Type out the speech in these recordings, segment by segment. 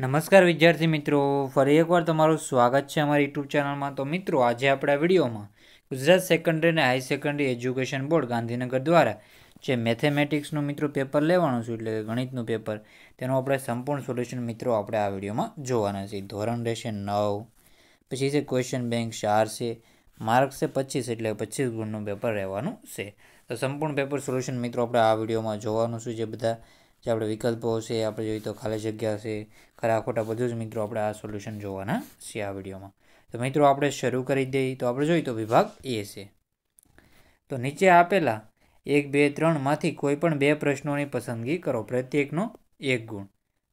નમસ્કાર વિદ્યાર્થી મિત્રો ફરી એકવાર તમારું સ્વાગત છે અમારી યુટ્યુબ ચેનલમાં તો મિત્રો આજે આપણે આ વિડીયોમાં ગુજરાત સેકન્ડરી અને high secondary education board Gandhinagar દ્વારા જે મેથેમેટિક્સનું મિત્રો પેપર લેવાનું છે એટલે ગણિતનું પેપર તેનું આપણે સંપૂર્ણ સોલ્યુશન મિત્રો આપણે આ વિડીયોમાં જોવાના છે ધોરણ રહેશે નવ પછી છે ક્વેશ્ચન બેંક ચાર છે માર્ક છે પચીસ એટલે પચીસ ગુણનું પેપર રહેવાનું છે તો સંપૂર્ણ પેપર સોલ્યુશન મિત્રો આપણે આ વિડીયોમાં જોવાનું છે જે બધા જે આપણે વિકલ્પો છે આપણે જોઈએ તો ખાલી જગ્યા છે ખરા ખોટા બધું જ મિત્રો આપણે આ સોલ્યુશન જોવાના છે આ વિડીયોમાં તો મિત્રો આપણે શરૂ કરી દઈએ તો આપણે જોઈએ તો વિભાગ એ છે તો નીચે આપેલા એક બે ત્રણમાંથી કોઈ પણ બે પ્રશ્નોની પસંદગી કરો પ્રત્યેકનો એક ગુણ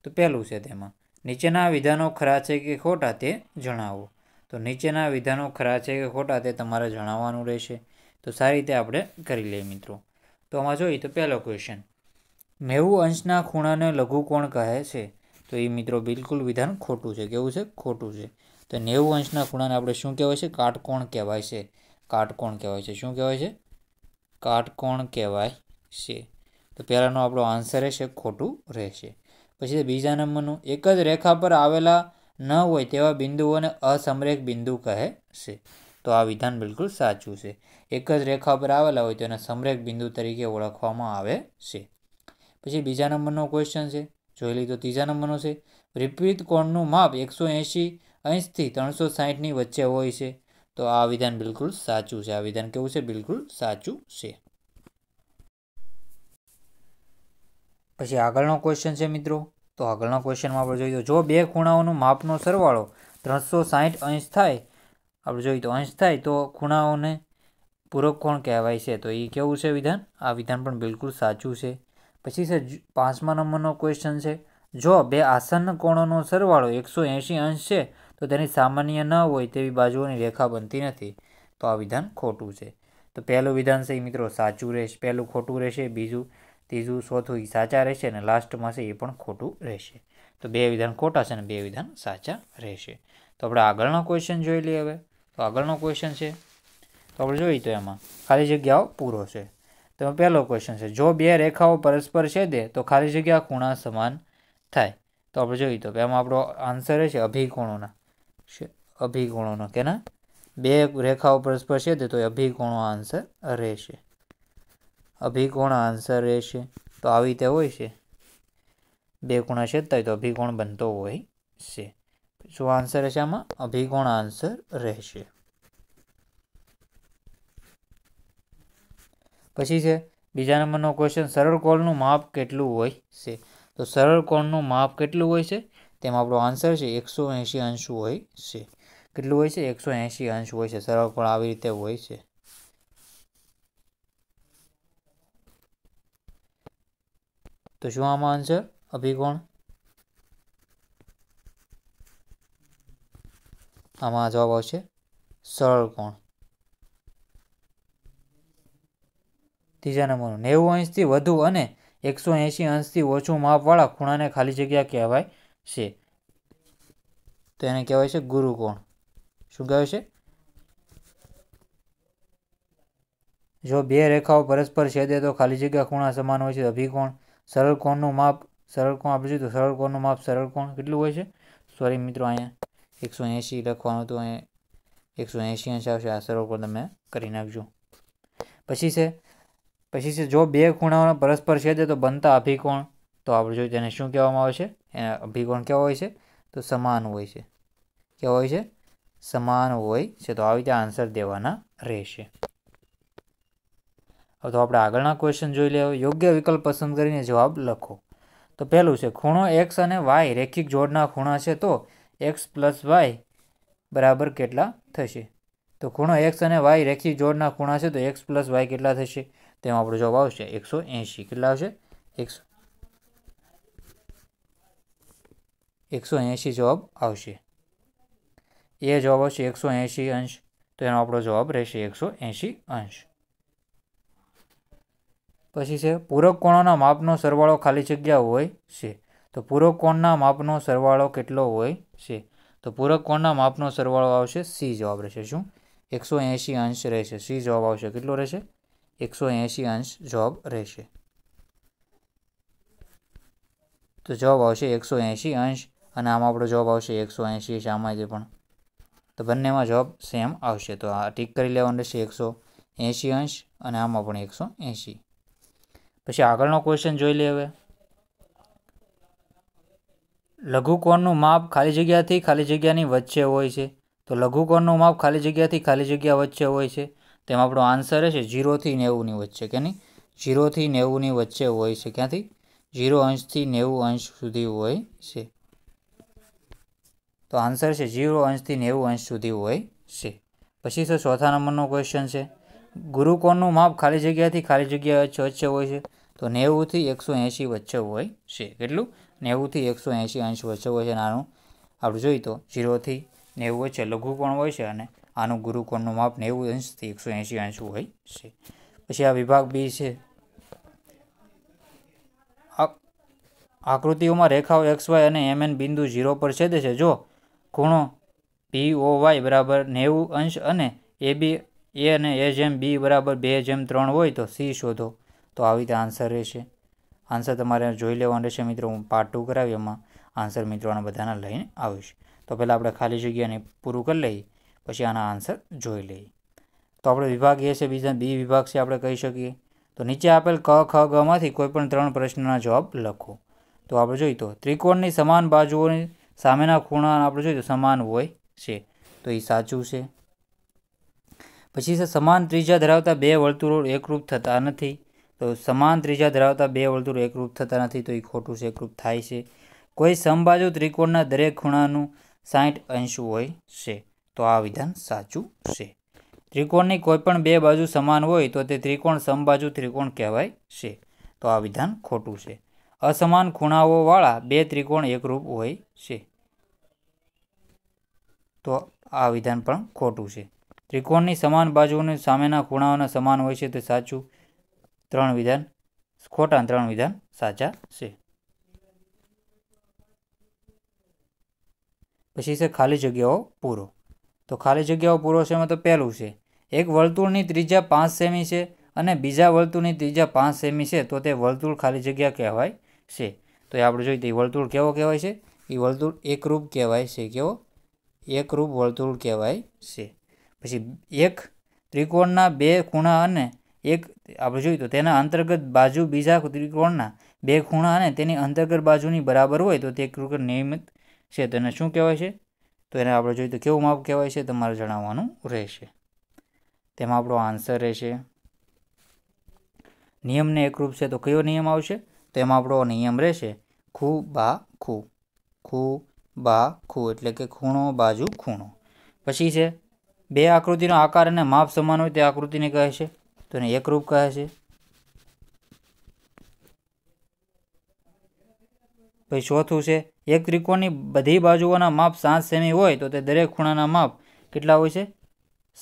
તો પહેલું છે તેમાં નીચેના વિધાનો ખરા છે કે ખોટા તે જણાવો તો નીચેના વિધાનો ખરા છે કે ખોટા તે તમારે જણાવવાનું રહેશે તો સારી રીતે આપણે કરી લઈએ મિત્રો તો આમાં જોઈએ તો પહેલો ક્વેશ્ચન નેવું અંશના ખૂણાને લઘુ કોણ કહે છે તો એ મિત્રો બિલકુલ વિધાન ખોટું છે કેવું છે ખોટું છે તો નેવું અંશના ખૂણાને આપણે શું કહેવાય છે કાટકોણ કહેવાય છે કાટકોણ કહેવાય છે શું કહેવાય છે કાટકોણ કહેવાય છે તો પહેલાંનો આપણો આન્સર રહેશે ખોટું રહેશે પછી બીજા નંબરનું એક જ રેખા પર આવેલા ન હોય તેવા બિંદુઓને અસમરેખ બિંદુ કહે છે તો આ વિધાન બિલકુલ સાચું છે એક જ રેખા પર આવેલા હોય તેને સમરેખ બિંદુ તરીકે ઓળખવામાં આવે છે પછી બીજા નંબરનો ક્વેશ્ચન છે જોઈ લીધો ત્રીજા નંબરનો છે વિપરીત કોણનું માપ એકસો એંશી અંશથી ત્રણસો સાહીઠની વચ્ચે હોય છે તો આ વિધાન બિલકુલ સાચું છે આ વિધાન કેવું છે બિલકુલ સાચું છે પછી આગળનો ક્વેશ્ચન છે મિત્રો તો આગળના ક્વેશ્ચનમાં આપણે જોઈએ જો બે ખૂણાઓનું માપનો સરવાળો ત્રણસો સાહીઠ અંશ થાય આપણે જોઈએ તો અંશ થાય તો ખૂણાઓને પૂરક કોણ કહેવાય છે તો એ કેવું છે વિધાન આ વિધાન પણ બિલકુલ સાચું છે પછી છે પાંચમા નંબરનો ક્વેશ્ચન છે જો બે આસન કોણોનો સરવાળો એકસો એંશી અંશ છે તો તેની સામાન્ય ન હોય તેવી બાજુઓની રેખા બનતી નથી તો આ વિધાન ખોટું છે તો પહેલું વિધાન છે એ મિત્રો સાચું રહેશે પહેલું ખોટું રહેશે બીજું ત્રીજું ચોથું એ સાચા રહેશે અને લાસ્ટમાં છે એ પણ ખોટું રહેશે તો બે વિધાન ખોટા છે અને બે વિધાન સાચા રહેશે તો આપણે આગળનો ક્વેશ્ચન જોઈ લઈએ હવે તો આગળનો ક્વેશ્ચન છે તો આપણે જોઈએ તો એમાં ખાલી જગ્યાઓ પૂરો છે તો પહેલો ક્વેશ્ચન છે જો બે રેખાઓ પરસ્પર છેદે તો ખાલી જગ્યા ખૂણા સમાન થાય તો આપણે જોઈએ તો કે એમાં આપણો આન્સર છે અભિકોણોના અભિકોણોનો કે ના બે રેખાઓ પરસ્પર છેદે તો એ અભિકોણો આન્સર રહેશે અભિકોણ આન્સર રહેશે તો આવી રીતે હોય છે બે ખૂણા છેદતા હોય તો અભિકોણ બનતો હોય છે શું આન્સર રહેશે આમાં અભિકોણ આન્સર રહેશે પછી છે બીજા નંબરનો ક્વેશ્ચન સરળ કોણનું માપ કેટલું હોય છે તો સરળ કોણનું માપ કેટલું હોય છે તેમાં આપણો આન્સર છે એકસો એંશી અંશ હોય છે કેટલું હોય છે એકસો એંશી અંશ હોય છે સરળ કોણ આવી રીતે હોય છે તો શું આમાં આન્સર અભિકોણ આમાં જવાબ આવશે સરળ કોણ ત્રીજા નંબરનું નેવું અંશથી વધુ અને એકસો એંશી અંશથી ઓછું માપવાળા ખૂણાને ખાલી જગ્યા કહેવાય છે તો એને કહેવાય છે ગુરુકોણ શું કહેવાય છે જો બે રેખાઓ પરસ્પર છેદે તો ખાલી જગ્યા ખૂણા સમાન હોય છે અભિકોણ સરળ કોણનું માપ સરળ કોણ આપણે તો સરળ કોણનું માપ સરળ કોણ કેટલું હોય છે સોરી મિત્રો અહીંયા એકસો એંશી લખવાનું હતું અહીંયા એકસો એંશી અંશ આવશે આ સરળ કોણ તમે કરી નાખજો પછી છે પછી છે જો બે ખૂણાઓના પરસ્પર છેદે તો બનતા અભિકોણ તો આપણે જોઈએ તેને શું કહેવામાં આવે છે એના અભિકોણ કેવા હોય છે તો સમાન હોય છે કેવા હોય છે સમાન હોય છે તો આવી રીતે આન્સર દેવાના રહેશે હવે તો આપણે આગળના ક્વેશ્ચન જોઈ લેવો યોગ્ય વિકલ્પ પસંદ કરીને જવાબ લખો તો પહેલું છે ખૂણો એક્સ અને વાય રેખિક જોડના ખૂણા છે તો એક્સ પ્લસ વાય બરાબર કેટલા થશે તો ખૂણો એક્સ અને વાય રેખિક જોડના ખૂણા છે તો એક્સ પ્લસ વાય કેટલા થશે તેમાં આપણો જવાબ આવશે એકસો એંશી કેટલા આવશે એકસો એકસો એંશી જવાબ આવશે એ જવાબ આવશે એકસો એંશી અંશ તો એનો આપણો જવાબ રહેશે એકસો એંશી અંશ પછી છે પૂરક કોણોના માપનો સરવાળો ખાલી જગ્યા હોય છે તો પૂરક કોણના માપનો સરવાળો કેટલો હોય છે તો પૂરક કોણના માપનો સરવાળો આવશે સી જવાબ રહેશે શું એકસો એંશી અંશ રહેશે સી જવાબ આવશે કેટલો રહેશે એકસો એંશી અંશ જોબ રહેશે તો જોબ આવશે એકસો એંશી અંશ અને આમાં આપણો જોબ આવશે એકસો એંશી છે પણ તો બંનેમાં જોબ સેમ આવશે તો આ ટીક કરી લેવાનું રહેશે એકસો એંશી અંશ અને આમાં પણ એકસો એંશી પછી આગળનો ક્વેશ્ચન જોઈ લે હવે લઘુકોણનું માપ ખાલી જગ્યાથી ખાલી જગ્યાની વચ્ચે હોય છે તો લઘુકોણનું માપ ખાલી જગ્યાથી ખાલી જગ્યા વચ્ચે હોય છે તેમાં આપણો આન્સર છે જીરોથી નેવુંની વચ્ચે કે નહીં જીરોથી નેવુંની વચ્ચે હોય છે ક્યાંથી જીરો અંશથી નેવું અંશ સુધી હોય છે તો આન્સર છે જીરો અંશથી નેવું અંશ સુધી હોય છે પછી સર ચોથા નંબરનો ક્વેશ્ચન છે ગુરુકોણનું માપ ખાલી જગ્યાથી ખાલી જગ્યા વચ્ચે વચ્ચે હોય છે તો નેવુંથી એકસો એંશી વચ્ચે હોય છે કેટલું નેવુંથી એકસો એંશી અંશ વચ્ચે હોય છે નાનું આપણે જોઈએ તો જીરોથી નેવું વચ્ચે લઘુ પણ હોય છે અને આનું ગુરુકોણનું માપ નેવું અંશથી એકસો એંશી અંશ હોય છે પછી આ વિભાગ બી છે આકૃતિઓમાં રેખાઓ એક્સ વાય અને એમએન બિંદુ ઝીરો પર છેદે છે જો ખૂણો પી ઓ વાય બરાબર નેવું અંશ અને એ બી એ અને એ જેમ બી બરાબર બે જેમ ત્રણ હોય તો સી શોધો તો આવી રીતે આન્સર રહેશે આન્સર તમારે જોઈ લેવાનો રહેશે મિત્રો હું પાર્ટ ટુ કરાવી એમાં આન્સર મિત્રો બધાના લઈને આવીશ તો પહેલાં આપણે ખાલી જગ્યાને પૂરું કરી લઈએ પછી આના આન્સર જોઈ લઈએ તો આપણે વિભાગ એ છે બીજા બી વિભાગ છે આપણે કહી શકીએ તો નીચે આપેલ ક ખ ગમાંથી કોઈપણ ત્રણ પ્રશ્નના જવાબ લખો તો આપણે જોઈએ તો ત્રિકોણની સમાન બાજુઓની સામેના ખૂણા આપણે જોઈએ તો સમાન હોય છે તો એ સાચું છે પછી છે સમાન ત્રીજા ધરાવતા બે વર્તુળો એકરૂપ થતા નથી તો સમાન ત્રીજા ધરાવતા બે વર્તુળો એકરૂપ થતા નથી તો એ ખોટું છે એકરૂપ થાય છે કોઈ સમબાજુ ત્રિકોણના દરેક ખૂણાનું સાઠ અંશ હોય છે તો આ વિધાન સાચું છે ત્રિકોણની કોઈપણ બે બાજુ સમાન હોય તો તે ત્રિકોણ સમબાજુ ત્રિકોણ કહેવાય છે તો આ વિધાન ખોટું છે અસમાન ખૂણાઓવાળા બે ત્રિકોણ એકરૂપ હોય છે તો આ વિધાન પણ ખોટું છે ત્રિકોણની સમાન બાજુઓની સામેના ખૂણાઓના સમાન હોય છે તે સાચું ત્રણ વિધાન ખોટા ત્રણ વિધાન સાચા છે પછી છે ખાલી જગ્યાઓ પૂરો તો ખાલી જગ્યાઓ પૂરો છે એમાં તો પહેલું છે એક વર્તુળની ત્રીજા પાંચ સેમી છે અને બીજા વર્તુળની ત્રીજા પાંચ સેમી છે તો તે વર્તુળ ખાલી જગ્યા કહેવાય છે તો એ આપણે જોઈએ તો એ વર્તુળ કેવો કહેવાય છે એ વર્તુળ એકરૂપ કહેવાય છે કેવો એકરૂપ વર્તુળ કહેવાય છે પછી એક ત્રિકોણના બે ખૂણા અને એક આપણે જોઈએ તો તેના અંતર્ગત બાજુ બીજા ત્રિકોણના બે ખૂણા અને તેની અંતર્ગત બાજુની બરાબર હોય તો તે કૃકર નિયમિત છે તેને શું કહેવાય છે તો એને આપણે જોઈએ તો કેવું માપ કહેવાય છે તમારે જણાવવાનું રહેશે તેમાં આપણો આન્સર રહેશે નિયમને એકરૂપ છે તો કયો નિયમ આવશે તો એમાં આપણો નિયમ રહેશે ખૂ બા ખૂ ખૂ બા ખૂ એટલે કે ખૂણો બાજુ ખૂણો પછી છે બે આકૃતિનો આકાર અને માપ સમાન હોય તે આકૃતિને કહે છે તો એને એકરૂપ કહે છે પછી ચોથું છે એક ત્રિકોણની બધી બાજુઓના માપ સાત સેમી હોય તો તે દરેક ખૂણાના માપ કેટલા હોય છે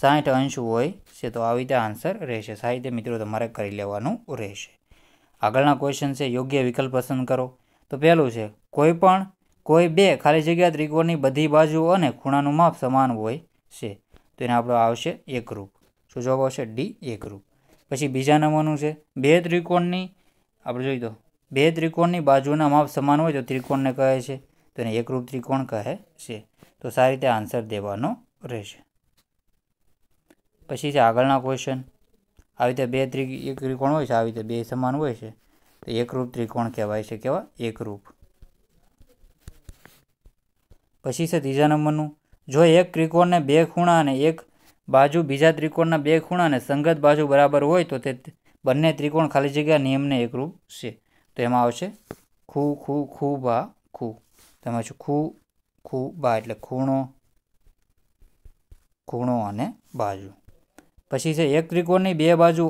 સાઠ અંશ હોય છે તો આવી રીતે આન્સર રહેશે સાહિત્ય મિત્રો તમારે કરી લેવાનું રહેશે આગળના ક્વેશ્ચન છે યોગ્ય વિકલ્પ પસંદ કરો તો પહેલું છે કોઈ પણ કોઈ બે ખાલી જગ્યા ત્રિકોણની બધી બાજુઓ અને ખૂણાનું માપ સમાન હોય છે તો એને આપણો આવશે એકરૂપ શું જવાબ આવશે ડી એકરૂપ પછી બીજા નંબરનું છે બે ત્રિકોણની આપણે જોઈ દો બે ત્રિકોણની બાજુના માપ સમાન હોય તો ત્રિકોણને કહે છે તો એને એકરૂપ ત્રિકોણ કહે છે તો સારી રીતે આન્સર દેવાનો રહેશે પછી છે આગળના ક્વેશ્ચન આવી રીતે બે ત્રિ એક ત્રિકોણ હોય છે આવી રીતે બે સમાન હોય છે તો એકરૂપ ત્રિકોણ કહેવાય છે કેવા એકરૂપ પછી છે ત્રીજા નંબરનું જો એક ત્રિકોણને બે ખૂણા અને એક બાજુ બીજા ત્રિકોણના બે ખૂણા અને સંગત બાજુ બરાબર હોય તો તે બંને ત્રિકોણ ખાલી જગ્યા નિયમને એકરૂપ છે તો એમાં આવશે ખૂ ખૂ ખૂ બા ખૂ તેમાં આવશે ખૂ ખૂ બા એટલે ખૂણો ખૂણો અને બાજુ પછી છે એક ત્રિકોણની બે બાજુ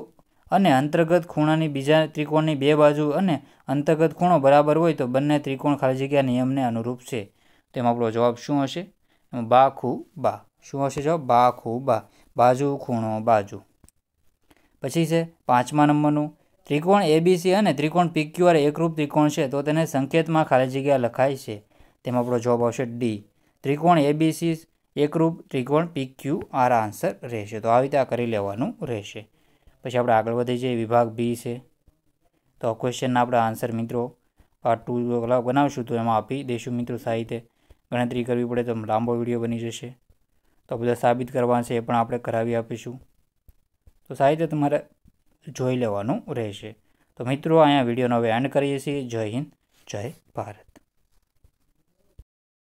અને અંતર્ગત ખૂણાની બીજા ત્રિકોણની બે બાજુ અને અંતર્ગત ખૂણો બરાબર હોય તો બંને ત્રિકોણ ખાલી જગ્યા નિયમને અનુરૂપ છે તેમાં આપણો જવાબ શું હશે બા ખૂ બા શું હશે જવાબ બા ખૂ બા બાજુ ખૂણો બાજુ પછી છે પાંચમા નંબરનું ત્રિકોણ એબીસી અને ત્રિકોણ પીક્યુઆર એકરૂપ ત્રિકોણ છે તો તેને સંકેતમાં ખાલી જગ્યા લખાય છે તેમાં આપણો જવાબ આવશે ડી ત્રિકોણ એબીસી એકરૂપ ત્રિકોણ પીક્યુ આર આન્સર રહેશે તો આવી રીતે આ કરી લેવાનું રહેશે પછી આપણે આગળ વધી જઈએ વિભાગ બી છે તો ક્વેશ્ચનના આપણે આન્સર મિત્રો પાર્ટ ટુ બનાવશું તો એમાં આપી દઈશું મિત્રો સાહિત્ય ગણતરી કરવી પડે તો લાંબો વિડીયો બની જશે તો બધા સાબિત કરવા છે એ પણ આપણે કરાવી આપીશું તો સાહિત્ય તમારે જોઈ લેવાનું રહેશે તો મિત્રો અહીંયા વિડીયોનો હવે એન્ડ કરીએ છીએ જય હિન્દ જય ભારત